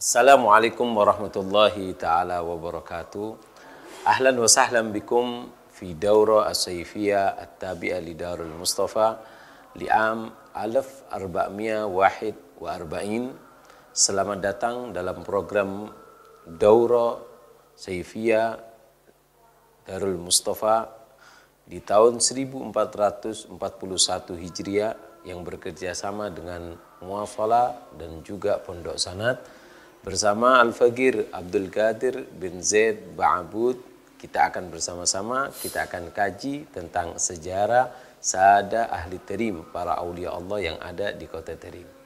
Assalamualaikum warahmatullahi taala wabarakatuh. Ahlan wa sahlan bikum fi daura as sayfiyya at-tabi'a li Darul Mustafa li'am alaf arba'miyah wahid wa arba'in. Selamat datang dalam program Daura sayfiyya Darul Mustafa di tahun 1441 Hijriah yang bekerja sama dengan Muafala dan juga Pondok Sanat bersama al Fagir Abdul Qadir bin Zaid Ba'abud kita akan bersama-sama kita akan kaji tentang sejarah Saada Ahli Terim para aulia Allah yang ada di kota Terim